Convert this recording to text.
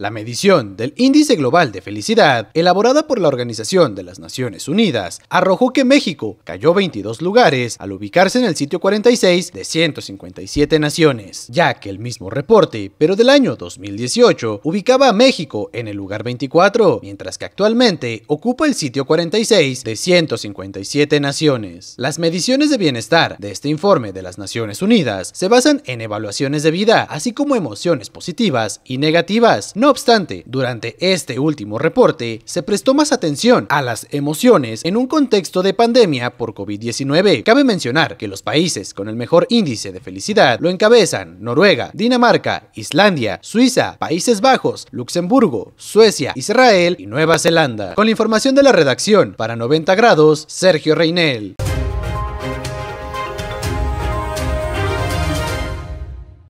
La medición del Índice Global de Felicidad, elaborada por la Organización de las Naciones Unidas, arrojó que México cayó 22 lugares al ubicarse en el sitio 46 de 157 naciones, ya que el mismo reporte, pero del año 2018, ubicaba a México en el lugar 24, mientras que actualmente ocupa el sitio 46 de 157 naciones. Las mediciones de bienestar de este informe de las Naciones Unidas se basan en evaluaciones de vida, así como emociones positivas y negativas, no obstante, durante este último reporte se prestó más atención a las emociones en un contexto de pandemia por COVID-19. Cabe mencionar que los países con el mejor índice de felicidad lo encabezan Noruega, Dinamarca, Islandia, Suiza, Países Bajos, Luxemburgo, Suecia, Israel y Nueva Zelanda. Con la información de la redacción, para 90 grados, Sergio Reinel.